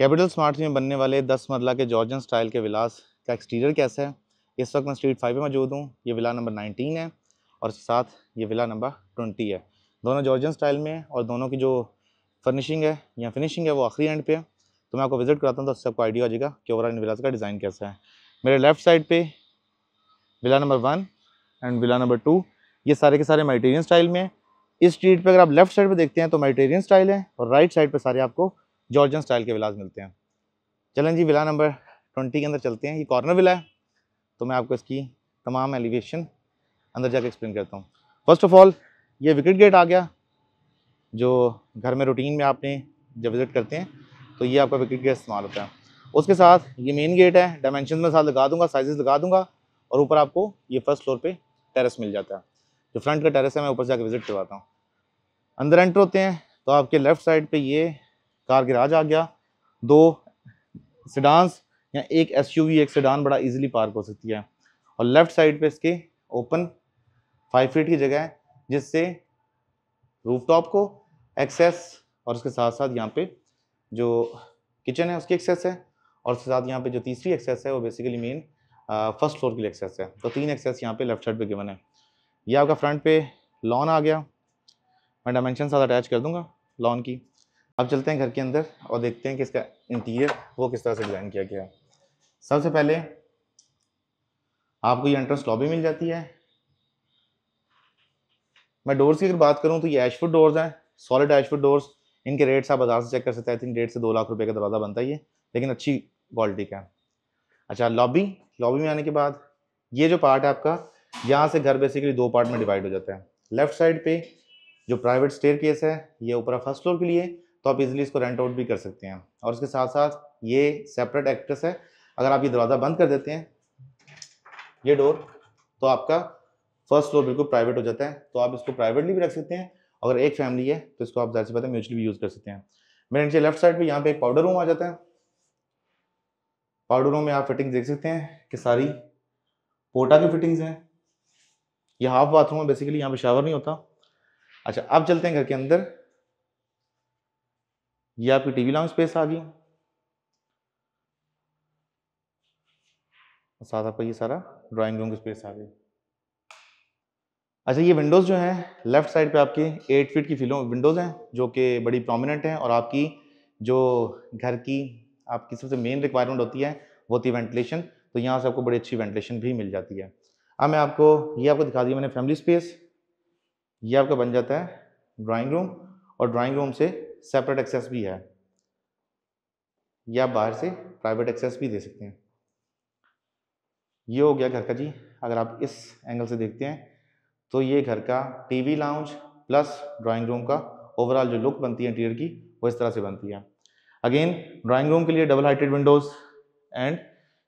Capital smart में बनने वाले दस मरला के जॉर्जन स्टाइल के विलास का एक्सटीरियर कैसा है इस वक्त मैं स्ट्रीट फाइव में मौजूद हूँ ये विला नंबर नाइनटीन है और साथ ये विला नंबर ट्वेंटी है दोनों जॉर्जन स्टाइल में है और दोनों की जो फर्निशिंग है या फिनिशिंग है वो आखिरी एंड पे है तो मैं आपको विजिट कराता हूँ तो उससे आपको आइडिया हो जाएगा कि ओवरऑल इन विलास का डिज़ाइन कैसा है मेरे लेफ्ट साइड पे villa number one and villa number two ये सारे के सारे मेडिटेरियन स्टाइल में है इस स्ट्रीट पर अगर आप लेफ्ट साइड पर देखते हैं तो मेडिटेरियन स्टाइल है और राइट साइड पर सारे आपको जॉर्जन स्टाइल के विलाज मिलते हैं चलें जी विला नंबर ट्वेंटी के अंदर चलते हैं ये कॉर्नर विला है तो मैं आपको इसकी तमाम एलिवेशन अंदर जाकर एक्सप्लेन करता हूँ फर्स्ट ऑफ ऑल ये विकेट गेट आ गया जो घर में रूटीन में आपने जब विज़िट करते हैं तो ये आपका विकेट गेट इस्तेमाल होता है उसके साथ ये मेन गेट है डायमेंशन में साथ लगा दूंगा साइजेस लगा दूंगा और ऊपर आपको ये फर्स्ट फ्लोर पे टेरेस मिल जाता है जो फ्रंट का टेरेस है मैं ऊपर से जाकर विज़िट करवाता हूँ अंदर एंटर होते हैं तो आपके लेफ़्ट साइड पे ये कार गिराज आ गया दो सिडांस या एक एसयूवी एक सिडान बड़ा इजीली पार्क हो सकती है और लेफ्ट साइड पे इसके ओपन फाइव फीट की जगह है जिससे रूफ टॉप को एक्सेस और उसके साथ साथ यहाँ पे जो किचन है उसकी एक्सेस है और उसके साथ यहाँ पे जो तीसरी एक्सेस है वो बेसिकली मेन फर्स्ट फ्लोर के लिए एक्सेस है तो तीन एक्सेस यहाँ पे लेफ्ट साइड पे गिवन है ये आपका फ्रंट पे लॉन आ गया मैं डायमेंशन साथ अटैच कर दूंगा लॉन की अब चलते हैं घर के अंदर और देखते हैं कि इसका इंटीरियर वो किस तरह से डिज़ाइन किया गया सबसे पहले आपको ये एंट्रेंस लॉबी मिल जाती है मैं डोर्स की अगर बात करूं तो ये एशफुट डोर्स हैं सॉलिड एशफुट डोर्स इनके रेट्स आप बाजार से चेक कर सकते हैं आई थिंक डेढ़ से दो लाख रुपए का दरवाज़ा बनता है ये लेकिन अच्छी क्वालिटी का अच्छा लॉबी लॉबी में आने के बाद ये जो पार्ट है आपका यहाँ से घर बेसिकली दो पार्ट में डिवाइड हो जाता है लेफ्ट साइड पे जो प्राइवेट स्टेयर केस है ये ऊपर फर्स्ट फ्लोर के लिए तो आप इजीली इसको रेंट आउट भी कर सकते हैं और उसके साथ साथ ये सेपरेट एक्ट्रेस है अगर आप ये दरवाज़ा बंद कर देते हैं ये डोर तो आपका फर्स्ट फ्लोर बिल्कुल प्राइवेट हो जाता है तो आप इसको प्राइवेटली भी रख सकते हैं अगर एक फैमिली है तो इसको आप जाहिर सी बात है म्यूचुअली भी यूज़ कर सकते हैं मेरे नीचे लेफ्ट साइड पर यहाँ पे एक पाउडर रूम आ जाता है पाउडर रूम में आप फिटिंग्स देख सकते हैं कि सारी पोटा की फिटिंग्स हैं ये हाफ बाथरूम है बेसिकली यहाँ पे शावर नहीं होता अच्छा अब चलते हैं घर के अंदर ये आपकी टीवी लॉन्ग स्पेस आ गई साथ आपका ये सारा ड्राइंग रूम की स्पेस आ गई अच्छा ये विंडोज़ जो हैं लेफ्ट साइड पे आपकी एट फीट की फिलो विंडोज़ हैं जो कि बड़ी प्रोमिनेंट हैं और आपकी जो घर की आपकी सबसे मेन रिक्वायरमेंट होती है वो थी वेंटिलेशन तो यहाँ से आपको बड़ी अच्छी वेंटिलेशन भी मिल जाती है अब मैं आपको ये आपको दिखा दिया मैंने फैमिली स्पेस ये आपका बन जाता है ड्राइंग रूम और ड्राइंग रूम से सेपरेट एक्सेस भी है या आप बाहर से प्राइवेट एक्सेस भी दे सकते हैं ये हो गया घर का जी अगर आप इस एंगल से देखते हैं तो ये घर का TV lounge plus drawing room का ओवरऑल जो लुक बनती है इंटीरियर की वो इस तरह से बनती है अगेन ड्राइंग रूम के लिए डबल हाइटेड विंडोज़ एंड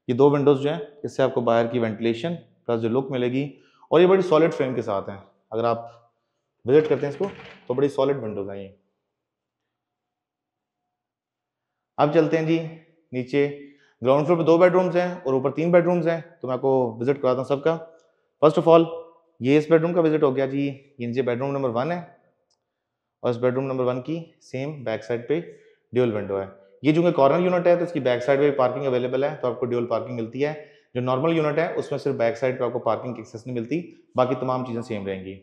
ये दो विंडोज़ जो हैं इससे आपको बाहर की वेंटिलेशन प्लस जो लुक मिलेगी और ये बड़ी सॉलिड फ्रेम के साथ हैं अगर आप विजिट करते हैं इसको तो बड़ी सॉलिड विंडोज़ हैं ये अब चलते हैं जी नीचे ग्राउंड फ्लोर पे दो बेडरूम्स हैं और ऊपर तीन बेडरूम्स हैं तो मैं आपको विजिट कराता हूँ सबका फर्स्ट ऑफ ऑल ये इस बेडरूम का विजिट हो गया जी ये नीचे बेडरूम नंबर वन है और इस बेडरूम नंबर वन की सेम बैक साइड पे ड्यूल विंडो है ये जो कि कॉर्नर यूनिट है तो इसकी बैक साइड पर पार्किंग अवेलेबल है तो आपको ड्यूल पार्किंग मिलती है जो नॉर्मल यूनिट है उसमें सिर्फ बैक साइड पर आपको पार्किंग की एक्सेस नहीं मिलती बाकी तमाम चीज़ें सेम रहेंगी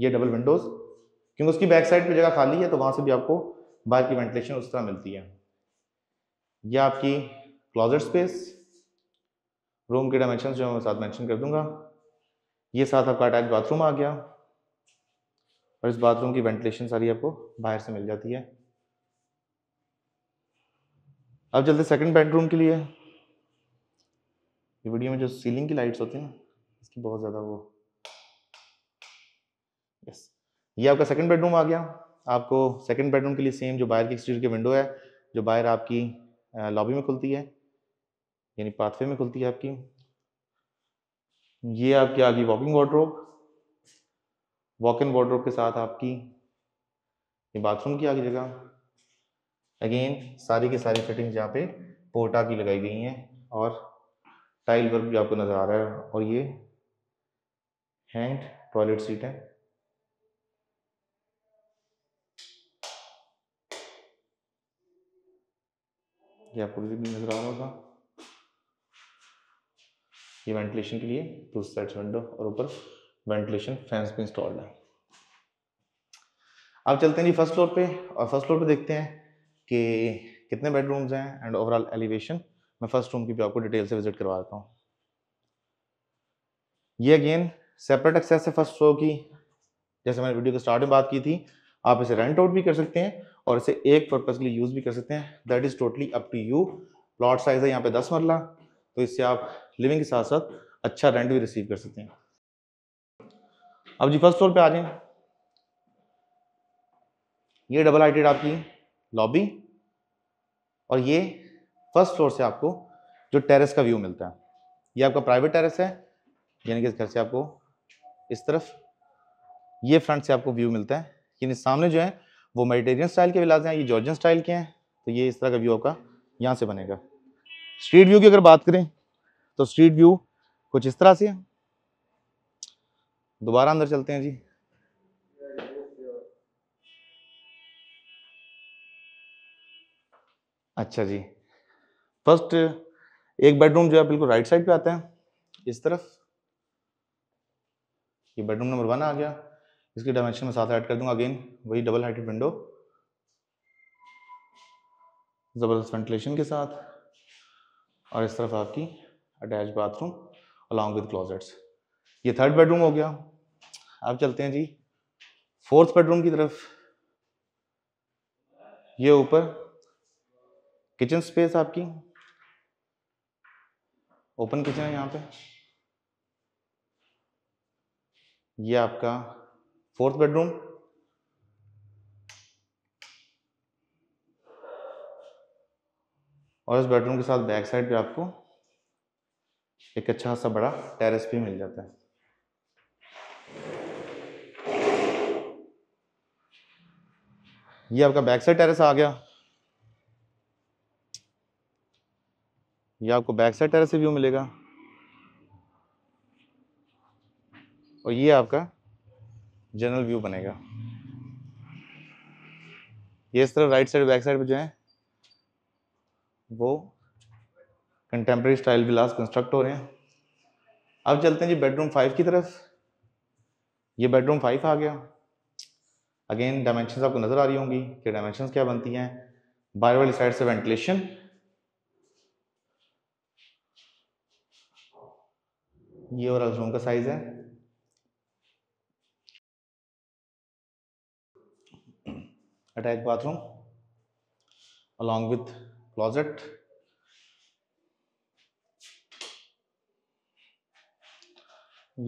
ये डबल विंडोज़ क्योंकि उसकी बैक साइड पर जगह खाली है तो वहाँ से भी आपको बाहर की वेंटिलेशन उस तरह मिलती है यह आपकी क्लोजेट स्पेस रूम के डायमेंशन जो मैं साथ मेंशन कर दूंगा ये साथ आपका अटैच बाथरूम आ गया और इस बाथरूम की वेंटिलेशन सारी आपको बाहर से मिल जाती है अब चलते सेकंड बेडरूम के लिए ये वीडियो में जो सीलिंग की लाइट्स होती है ना इसकी बहुत ज़्यादा वो यस ये आपका सेकंड बेडरूम आ गया आपको सेकंड बेडरूम के लिए सेम जो बाहर की एक्सटीरियर की विंडो है जो बाहर आपकी लॉबी में खुलती है यानी पाथवे में खुलती है आपकी ये आपकी आगे walking wardrobe walk in wardrobe के साथ आपकी ये बाथरूम की आगे जगह अगेन सारी की सारी फिटिंग यहाँ पे पोर्टा की लगाई गई हैं और टाइल वर्क भी आपको नज़र आ रहा है और ये हैंड टॉयलेट सीट है ये आपको भी नजर आ रहा होगा ये वेंटिलेशन के लिए टू साइड विंडो और ऊपर वेंटिलेशन फैंस भी इंस्टॉल्ड है अब चलते हैं जी फर्स्ट फ्लोर पे और फर्स्ट फ्लोर पे देखते हैं कि कितने बेडरूम्स हैं एंड ओवरऑल एलिवेशन मैं फर्स्ट रूम की भी आपको डिटेल से विजिट करवा देता हूँ ये अगेन सेपरेट एक्सेस है फर्स्ट फ्लोर की जैसे मैंने वीडियो के स्टार्ट में बात की थी आप इसे रेंट आउट भी कर सकते हैं और इसे एक पर्पज के लिए यूज़ भी कर सकते हैं that is totally up to you plot size है यहाँ पे दस मरला तो इससे आप लिविंग के साथ साथ अच्छा रेंट भी रिसीव कर सकते हैं अब जी फर्स्ट फ्लोर पे आ जाए ये डबल हाइटेड आपकी लॉबी और ये फर्स्ट फ्लोर से आपको जो टेरेस का व्यू मिलता है ये आपका प्राइवेट टेरेस है यानी कि इस घर से आपको इस तरफ ये फ्रंट से आपको व्यू मिलता है यानी सामने जो है वो मेडिटेरियन स्टाइल के प्लाजे हैं ये जॉर्जियन स्टाइल के हैं तो ये इस तरह का व्यू आपका यहाँ से बनेगा स्ट्रीट व्यू की अगर बात करें तो स्ट्रीट व्यू कुछ इस तरह से है दोबारा अंदर चलते हैं जी अच्छा जी फर्स्ट एक बेडरूम जो है बिल्कुल राइट साइड पे आता है इस तरफ ये बेडरूम नंबर वन आ गया इसकी डायमेंशन में साथ ऐड कर दूंगा अगेन वही डबल हाइटेड विंडो ज़बरदस्त वेंटिलेशन के साथ और इस तरफ आपकी attach bathroom along with closets ये थर्ड बेडरूम हो गया आप चलते हैं जी फोर्थ बेडरूम की तरफ ये ऊपर किचन स्पेस आपकी ओपन किचन है यहाँ पे ये आपका फोर्थ बेडरूम और इस बेडरूम के साथ बैक साइड पे आपको एक अच्छा सा बड़ा टेरेस भी मिल जाता है ये आपका बैक साइड टेरेस आ गया ये आपको बैक साइड टेरेस से व्यू मिलेगा और ये आपका जनरल व्यू बनेगा ये इस तरफ राइट साइड बैक साइड पे जो है वो कंटेम्प्रेरी स्टाइल विलास कंस्ट्रक्ट हो रहे हैं अब चलते हैं जी बेडरूम फाइव की तरफ ये बेडरूम फाइव आ गया अगेन डायमेंशन आपको नज़र आ रही होंगी कि डायमेंशन क्या बनती हैं बाहर वाली साइड से वेंटिलेशन ये और रूम का साइज़ है attached bathroom along with closet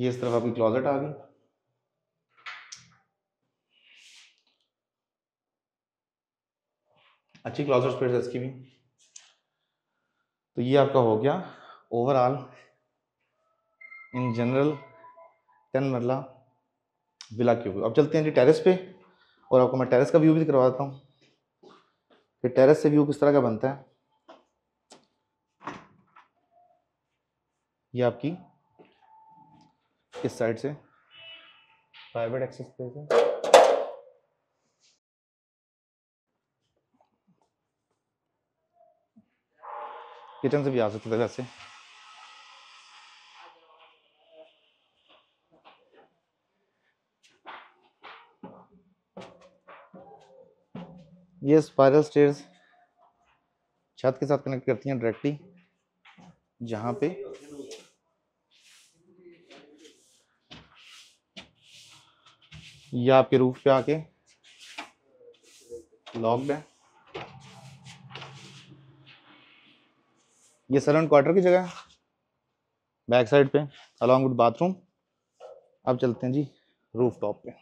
ये इस तरफ आपकी क्लॉजेट आ गई अच्छी क्लॉजेट स्पेस है इसकी भी तो ये आपका हो गया overall in general ten marla villa की अब चलते हैं जी टेरेस पे और आपको मैं टेरेस का व्यू भी करवा देता हूँ कि टेरेस से व्यू किस तरह का बनता है ये आपकी इस साइड से प्राइवेट एक्सेस प्लेस है किचन से भी आ सकते थे वैसे ये स्पायरल स्टेयर्स छत के साथ कनेक्ट करती हैं डायरेक्टली जहाँ पे या आपके रूफ पे आके लॉक्ड है ये सलन क्वार्टर की जगह है बैक साइड पे अलॉन्ग विद बाथरूम अब चलते हैं जी रूफ टॉप पे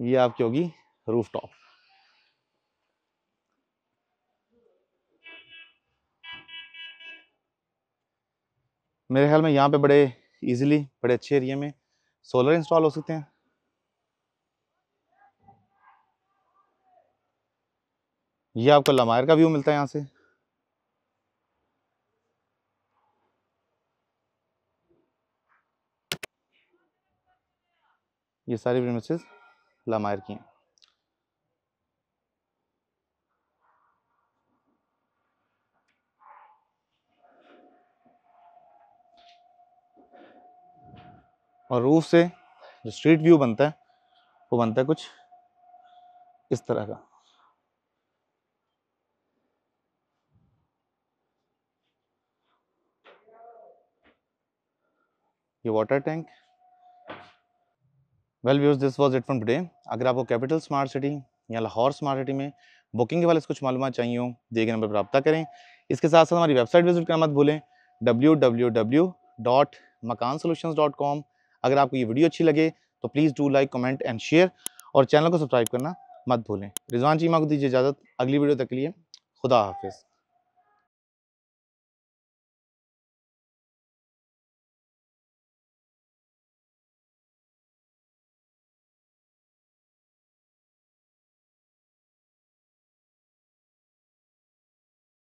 ये आपकी होगी रूफ टॉप मेरे ख्याल में यहाँ पे बड़े इजीली बड़े अच्छे एरिया में सोलर इंस्टॉल हो सकते हैं ये आपको लमायर का व्यू मिलता है यहाँ से ये सारी प्रमिसेस Lamarckien. और रूफ से जो स्ट्रीट व्यू बनता है वो बनता है कुछ इस तरह का ये water tank well views this was it from today अगर आपको कैपिटल स्मार्ट सिटी या लाहौर स्मार्ट सिटी में बुकिंग के वाले से कुछ मालूम चाहिए हो दिए गए नंबर पर रब्ता करें इसके साथ साथ हमारी वेबसाइट विजिट करना मत भूलें W W W dot Makaan solution dot com अगर आपको ये वीडियो अच्छी लगे तो please do like comment and share और चैनल को सब्सक्राइब करना मत भूलें रिजवान चीमा को दीजिए इजाज़त अगली वीडियो तक के लिए खुदा हाफिज़